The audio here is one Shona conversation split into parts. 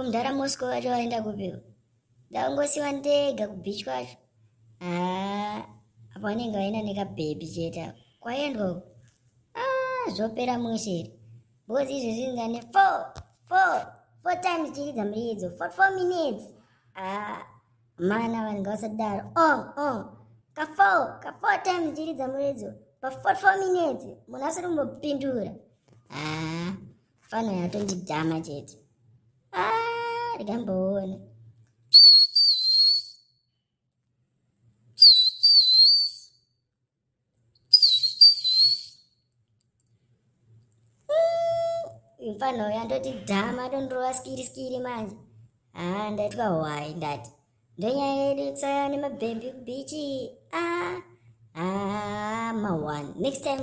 kumudhara moscow vacho vaenda kupiwa ndangosiwa ndega kubhich kwacho haa apo vanenge vaenda nekabhebhi cheta kwaendwa uku zvopera mushere bhozi izvo zvinzane fo fo fo times chiri dzamuridzo for four minutes haa mana vanga vasadaro on oh, on oh, kafo kafour times chiri dzamuridzo pafor four minutes munhu asiri kumbopindura haa fano yatondidhama chete akamboona mfano mm, yandoti dhama tondorova skiri skiri manje ha ah, ndaitwa hwai ndati ndonyaya yedu kusaya nemabhembi kubhichi a ah, ha ah, mawani next time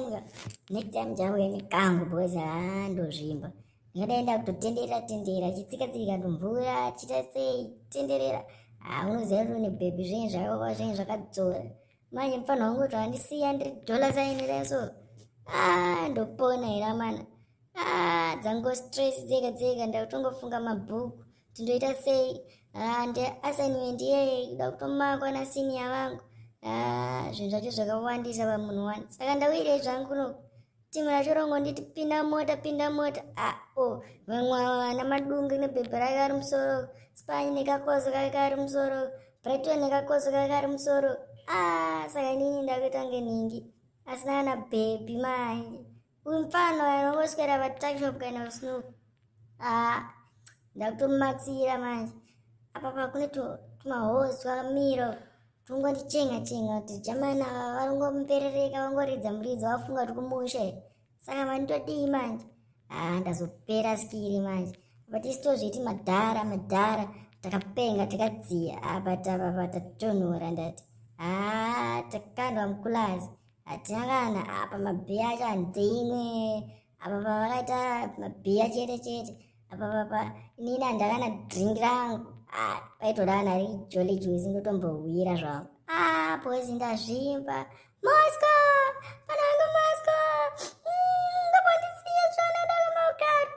next time jauya nekangu boys ha ndozvimba zvinodaenda kutotenderera tenderera chitsikatsika tumvura chita sei tenderera haunoziva ah, kuti une bhebhi zvenge zvakaa zvenge zvakadzora manje mufanira wangu kuti handisii hundred dollars ainiraso a ah, ndopona here mana a ah, dzangostress dzega dzega ndakutongofunga mabhuku tindoita sei ndiassignment yeye kuda kutomakwa nasini yavangu zvinhu zvacho zvakawandisa pamunhu wani saka ndauyirei zvangu noku timwe yacho rongo nditi pinda mota pinda mota ao ah, vamwe vana madungi nebhebhe rake ari musoro spany nekakozo kake kari musoro brighton nekakozo kake kari musoro a ah, saka ndini ndakuita nge nhingi asina kana bhebhi mani umfano yanongoswera vatakshop kana snoop a ah, ndakutomatsira manje apa pakune tumahosi twamiro to, tongonditsenga tsenga kuti jamani ava vangomuperereka vangoridza muridzo vafunga kuti kumusha here saka manditodii manje haa ndazopera sikiri manje apa tisi tozviti madhara madhara takapenga takadziya apatapapa tatonhora ndati haa takandwa mukulazi hatina kana apa mabhiya acho handiteine apa pavakaita mabhiya chete chete papapapa inini handakana dhiringi rangu paitodaa nari joli chimwe sindotombohwira zvavo bhozi ndazvimba mosco pana angu mosco mm, ndapondisiye zvana daga maugaro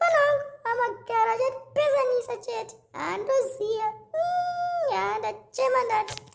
pana angu amagaro achatipesanisa chete handoziya mm, ya ndachema ndati